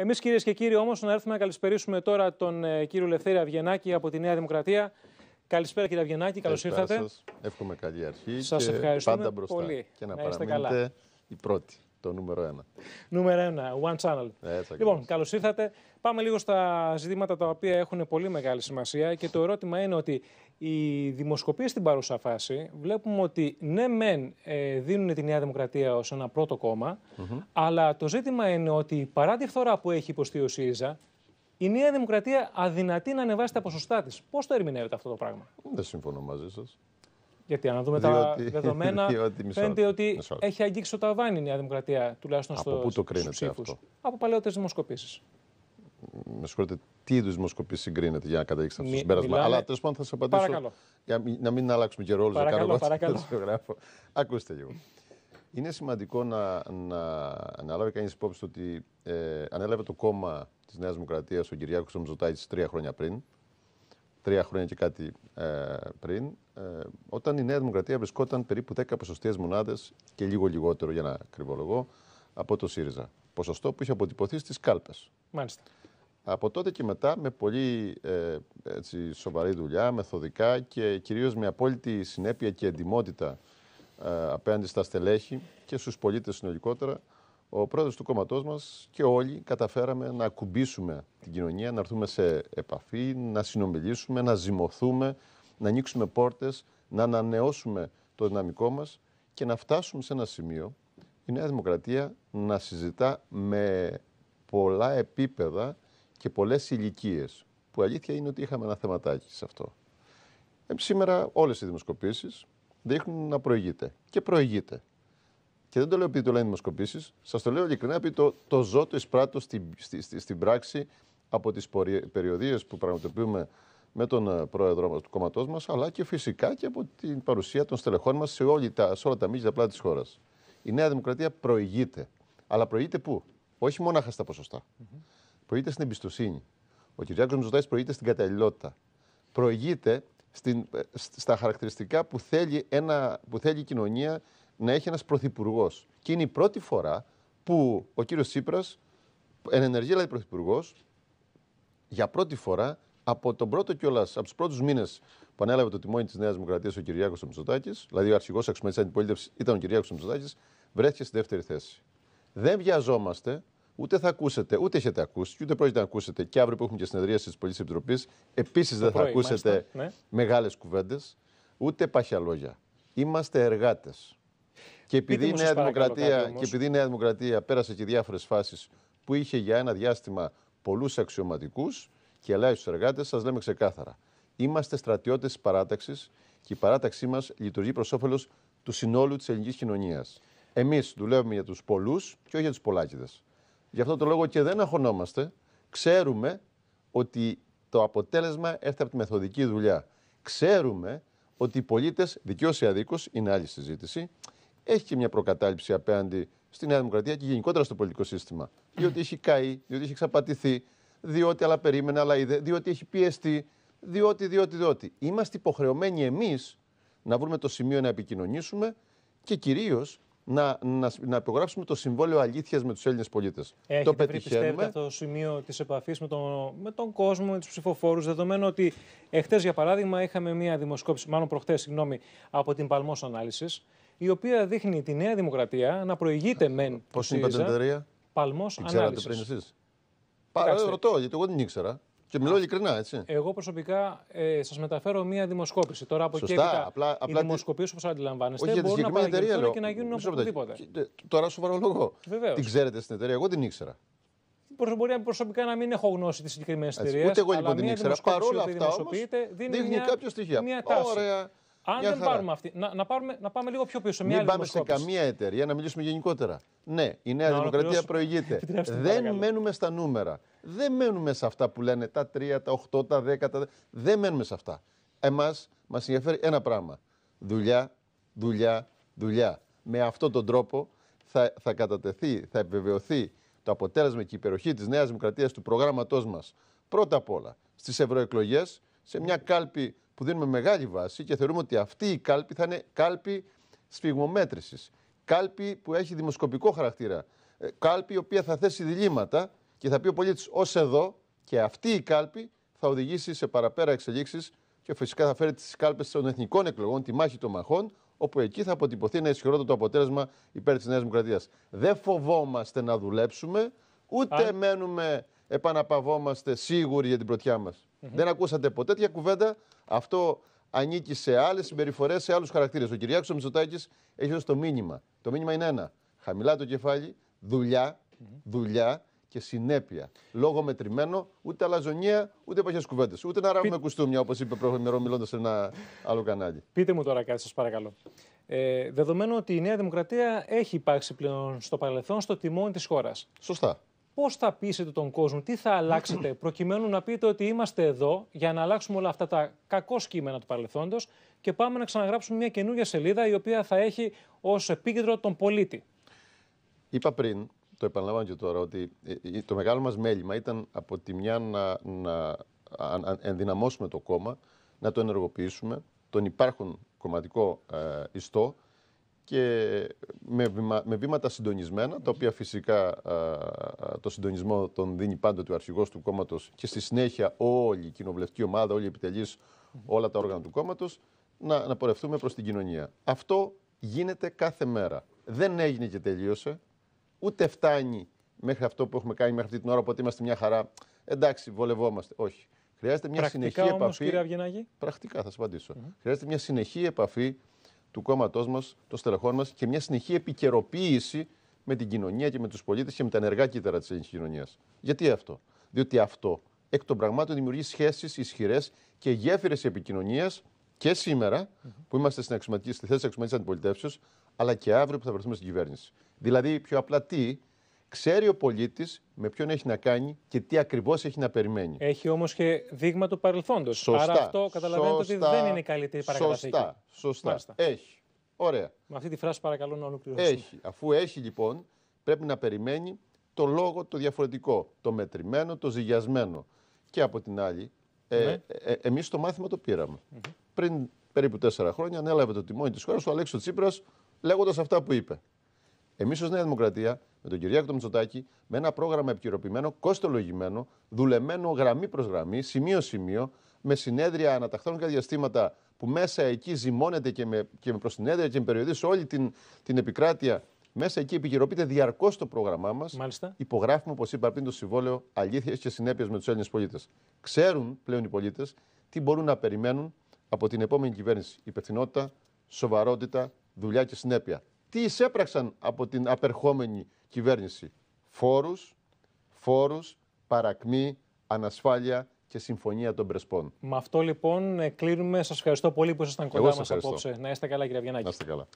Εμείς, κυρίες και κύριοι, όμως, να έρθουμε να καλησπερίσουμε τώρα τον ε, κύριο Λευθέρη Αυγενάκη από τη Νέα Δημοκρατία. Καλησπέρα, κύριε Αυγενάκη, καλώς ήρθατε. Σας. Εύχομαι καλή αρχή. Σας ευχαριστούμε πάντα μπροστά. πολύ. Και να, να παραμείνετε καλά. οι πρώτοι. Το νούμερο ένα. Νούμερο ένα, One Channel. Έτσι, λοιπόν, καλώς ήρθατε. Πάμε λίγο στα ζητήματα τα οποία έχουν πολύ μεγάλη σημασία και το ερώτημα είναι ότι οι δημοσκοπίες στην παρούσα φάση βλέπουμε ότι ναι μεν ε, δίνουν τη Νέα Δημοκρατία ως ένα πρώτο κόμμα, αλλά το ζήτημα είναι ότι παρά τη φθορά που έχει υποστεί ο ΣΥΡΙΖΑ, η Νέα Δημοκρατία αδυνατεί να ανεβάσει τα ποσοστά της. Πώς το ερμηνεύετε αυτό το πράγμα. Δεν συμφωνώ μαζί σας. Γιατί αν δούμε διότι, τα δεδομένα, φαίνεται ότι έχει αγγίξει το ταβάνι η Νέα Δημοκρατία, τουλάχιστον στο Από πού το κρίνεται αυτό. Από παλαιότερες δημοσκοπήσεις. Με συγχωρείτε, τι είδους δημοσκοπήσεις συγκρίνεται για να καταλήξει αυτό το συμπέρασμα. Αλλά τέλος πάντων θα σα απαντήσω. Για να μην αλλάξουμε και ρόλο, να κάνω παρακαλώ. Ακούστε λίγο. Είναι σημαντικό να, να, να λάβει κανείς υπόψη ότι ε, ανέλαβε το κόμμα της Νέας Δημοκρατίας ο Κυριάκος Μητσοτάκη τρία χρόνια πριν τρία χρόνια και κάτι ε, πριν, ε, όταν η Νέα Δημοκρατία βρισκόταν περίπου 10 ποσοστιαίες μονάδες και λίγο λιγότερο, για να κρυβολογώ, από το ΣΥΡΙΖΑ. Ποσοστό που είχε αποτυπωθεί στις κάλπες. Μάλιστα. Από τότε και μετά, με πολύ ε, έτσι, σοβαρή δουλειά, μεθοδικά και κυρίως με απόλυτη συνέπεια και εντυμότητα απέναντι στα στελέχη και στους πολίτες συνολικότερα, ο πρόεδρος του κόμματός μας και όλοι καταφέραμε να ακουμπήσουμε την κοινωνία, να έρθουμε σε επαφή, να συνομιλήσουμε, να ζυμωθούμε, να ανοίξουμε πόρτες, να ανανεώσουμε το δυναμικό μας και να φτάσουμε σε ένα σημείο η Νέα Δημοκρατία να συζητά με πολλά επίπεδα και πολλές ηλικίες. που αλήθεια είναι ότι είχαμε ένα θεματάκι σε αυτό. Ε, σήμερα όλες οι δημοσκοπήσεις δείχνουν να προηγείται και προηγείται. Και δεν το λέω επειδή το λένε δημοσκοπήσεις, σας το λέω ειλικρινά επειδή το, το ζω, το εισπράττω στην, στη, στη, πράξη από τις περιοδίες που πραγματοποιούμε με τον ε, πρόεδρό του κόμματός μας, αλλά και φυσικά και από την παρουσία των στελεχών μας σε, σε όλα τα μίλια πλάτη της χώρας. Η Νέα Δημοκρατία προηγείται. Αλλά προηγείται πού, όχι μόνο στα ποσοστά. Mm-hmm. Προηγείται στην εμπιστοσύνη. Ο Κυριάκο Μητσοτάκης προηγείται στην καταλληλότητα. Προηγείται στην, ε, στα χαρακτηριστικά που θέλει, ένα, που θέλει η κοινωνία να έχει ένας πρωθυπουργός. Και είναι η πρώτη φορά που ο κύριος Τσίπρας, εν ενεργεί δηλαδή πρωθυπουργός, για πρώτη φορά από τον πρώτο κιόλας, από τους πρώτους μήνες που ανέλαβε το τιμόνι της Νέας Δημοκρατίας ο Κυριάκος Μητσοτάκης, δηλαδή ο αρχηγός της αντιπολίτευσης ήταν ο Κυριάκος Μητσοτάκης, βρέθηκε στη δεύτερη θέση. Δεν βιαζόμαστε, ούτε θα ακούσετε, ούτε έχετε ακούσει, ούτε πρόκειται να ακούσετε. Και αύριο που έχουμε και συνεδρία της Πολιτικής Επιτροπής, επίσης δεν θα ακούσετε ναι. μεγάλες κουβέντες, ούτε παχιά λόγια. Είμαστε εργάτες. Και επειδή, η Νέα, Δημοκρατία, και επειδή η Δημοκρατία πέρασε και διάφορες φάσεις που είχε για ένα διάστημα πολλούς αξιωματικούς και ελάχιστου εργάτες, σας λέμε ξεκάθαρα. Είμαστε στρατιώτες της παράταξης και η παράταξή μας λειτουργεί προς όφελος του συνόλου της ελληνικής κοινωνίας. Εμείς δουλεύουμε για τους πολλούς και όχι για τους πολλάκιδε. Γι' αυτό το λόγο και δεν αγωνόμαστε. Ξέρουμε ότι το αποτέλεσμα έρθει από τη μεθοδική δουλειά. Ξέρουμε ότι οι πολίτες, δικαίως ή αδίκως, είναι άλλη συζήτηση, έχει και μια προκατάληψη απέναντι στη Νέα Δημοκρατία και γενικότερα στο πολιτικό σύστημα. Διότι έχει καεί, διότι έχει εξαπατηθεί, διότι αλλά περίμενε, αλλά είδε, διότι έχει πιεστεί, διότι, διότι, διότι. Είμαστε υποχρεωμένοι εμείς να βρούμε το σημείο να επικοινωνήσουμε και κυρίως να, να, να υπογράψουμε το συμβόλαιο αλήθειας με τους Έλληνες πολίτες. Το πετυχαίνουμε. το σημείο της επαφής με τον, με τον κόσμο, με τους ψηφοφόρους, δεδομένου ότι εχθές, για παράδειγμα, είχαμε μία δημοσκόπηση, μάλλον προχθές, συγγνώμη, από την Παλμός Ανάλυσης, η οποία δείχνει τη Νέα Δημοκρατία να προηγείται ε, μεν. Πώς είπατε την εταιρεία, Παλμό Ανάλυσης. Πριν εσείς. Ε, ρωτώ, γιατί εγώ δεν ήξερα. Και μιλώ ειλικρινά, έτσι. Εγώ προσωπικά ε, σας μεταφέρω μία δημοσκόπηση. Τώρα από εκεί Απλά, απλά οι δημοσκοπήσει, όπως αντιλαμβάνεστε, Όχι, μπορούν να εταιρεία, και να γίνουν οπουδήποτε. Τώρα σου Βεβαίως. Την ξέρετε στην εταιρεία, εγώ την ήξερα. Μπορεί προσωπικά να μην έχω γνώση της συγκεκριμένης εταιρείας. Ούτε εγώ λοιπόν την ήξερα. Παρ' όλα αυτά όμω δίνει, μια, κάποια στοιχεία. Ωραία. Αν δεν πάρουμε αυτή. Να, να, πάρουμε, να πάμε λίγο πιο πίσω. Μια Μην άλλη πάμε σε καμία εταιρεία να μιλήσουμε γενικότερα. Ναι, η Νέα Δημοκρατία προηγείται. δεν μένουμε στα νούμερα. Δεν μένουμε σε αυτά που λένε τα 3, τα 8, τα 10. Τα... Δεν μένουμε σε αυτά. Εμάς μας ενδιαφέρει ένα πράγμα. Δουλειά, δουλειά, δουλειά. Με αυτόν τον τρόπο θα, θα κατατεθεί, θα επιβεβαιωθεί το αποτέλεσμα και η υπεροχή της Νέας Δημοκρατίας του προγράμματός μας πρώτα απ' όλα στις ευρωεκλογές, σε μια κάλπη που δίνουμε μεγάλη βάση και θεωρούμε ότι αυτή η κάλπη θα είναι κάλπη σφιγμομέτρησης. Κάλπη που έχει δημοσκοπικό χαρακτήρα. Ε, κάλπη η οποία θα θέσει διλήμματα και θα πει ο πολίτης ως εδώ και αυτή η κάλπη θα οδηγήσει σε παραπέρα εξελίξεις και φυσικά θα φέρει τις κάλπες των εθνικών εκλογών, τη μάχη των μαχών, όπου εκεί θα αποτυπωθεί ένα ισχυρότατο αποτέλεσμα υπέρ της Νέας Δημοκρατίας. Δεν φοβόμαστε να δουλέψουμε, ούτε μένουμε επαναπαυόμαστε σίγουροι για την πρωτιά μας. Δεν ακούσατε ποτέ τέτοια κουβέντα αυτό ανήκει σε άλλες συμπεριφορές, σε άλλους χαρακτήρες. Ο Κυριάκος Μητσοτάκης έχει δώσει το μήνυμα. Το μήνυμα είναι ένα. Χαμηλά το κεφάλι, δουλειά, δουλειά και συνέπεια. Λόγο μετρημένο, ούτε αλαζονία, ούτε παχέ κουβέντες. Ούτε να ράβουμε Πείτε... κουστούμια, όπως είπε προχωρημένο μιλώντας σε ένα άλλο κανάλι. Πείτε μου τώρα κάτι, σας παρακαλώ. Ε, δεδομένου ότι η Νέα Δημοκρατία έχει υπάρξει πλέον στο παρελθόν στο τιμόνι της χώρας. Σωστά. Πώς θα πείσετε τον κόσμο, τι θα αλλάξετε, προκειμένου να πείτε ότι είμαστε εδώ για να αλλάξουμε όλα αυτά τα κακό σκήμενα του παρελθόντος και πάμε να ξαναγράψουμε μια καινούργια σελίδα η οποία θα έχει ως επίκεντρο τον πολίτη. Είπα πριν, το επαναλαμβάνω και τώρα, ότι ε, ε, το μεγάλο μας μέλημα ήταν από τη μια να, να ενδυναμώσουμε το κόμμα, να το ενεργοποιήσουμε, τον υπάρχον κομματικό ε, ιστό, και με, με βήματα συντονισμένα, τα οποία φυσικά α, το συντονισμό τον δίνει πάντοτε ο αρχηγός του κόμματος και στη συνέχεια όλη η κοινοβουλευτική ομάδα, όλοι οι επιτελείς, όλα τα όργανα του κόμματος, να, να πορευτούμε προς την κοινωνία. Αυτό γίνεται κάθε μέρα. Δεν έγινε και τελείωσε, ούτε φτάνει μέχρι αυτό που έχουμε κάνει μέχρι αυτή την ώρα, οπότε είμαστε μια χαρά. Εντάξει, βολευόμαστε. Όχι. Χρειάζεται μια πρακτικά συνεχή όμως, επαφή. Κύριε Πρακτικά, θα σας απαντήσω. Mm Χρειάζεται μια συνεχή επαφή του κόμματός μας, των στελεχών μας και μια συνεχή επικαιροποίηση με την κοινωνία και με τους πολίτες και με τα ενεργά κύτταρα της ελληνικής κοινωνίας. Γιατί αυτό, Διότι αυτό εκ των πραγμάτων δημιουργεί σχέσεις ισχυρές και γέφυρες επικοινωνίας και σημερα που είμαστε στην στη θέση της αξιωματικής αντιπολιτεύσεως, αλλά και αύριο που θα βρεθούμε στην κυβέρνηση. Δηλαδή, πιο απλά τι, ξέρει ο πολίτης με ποιον έχει να κάνει και τι ακριβώς έχει να περιμένει. Έχει όμως και δείγμα του παρελθόντος. Άρα αυτό καταλαβαίνετε ότι δεν είναι η καλύτερη παρακαταθήκη. Σωστά. Έχει. Ωραία. Με αυτή τη φράση παρακαλώ να ολοκληρώσουμε. Έχει. Αφού έχει λοιπόν, πρέπει να περιμένει το λόγο το διαφορετικό, το μετρημένο, το ζυγιασμένο. Και από την άλλη, ε, ναι. ε, ε εμείς το μάθημα το πήραμε. Πριν περίπου τέσσερα χρόνια ανέλαβε το τιμόνι της χώρας, ο Αλέξο Τσίπρας λέγοντας αυτά που είπε. Εμείς, ως Νέα Δημοκρατία με τον Κυριάκο Μητσοτάκη με ένα πρόγραμμα επικαιροποιημένο, κόστολογημένο, δουλεμένο γραμμή προς γραμμή, σημείο-σημείο, με συνέδρια αναταχθών και διαστήματα που μέσα εκεί ζυμώνεται και με, και με προσυνέδρια και με περιοδεί όλη την, την επικράτεια. Μέσα εκεί επικαιροποιείται διαρκώς το πρόγραμμά μας. Υπογράφουμε, όπως είπα πριν, το συμβόλαιο αλήθεια και συνέπεια με τους Έλληνες πολίτες. Ξέρουν πλέον οι πολίτες τι μπορούν να περιμένουν από την επόμενη κυβέρνηση. Υπευθυνότητα, σοβαρότητα, δουλειά και συνέπεια τι εισέπραξαν από την απερχόμενη κυβέρνηση. Φόρους, φόρους, παρακμή, ανασφάλεια και συμφωνία των Πρεσπών. Με αυτό λοιπόν ε, κλείνουμε. Σας ευχαριστώ πολύ που ήσασταν κοντά μας απόψε. Να είστε καλά κύριε Βιαννάκη. Να είστε καλά.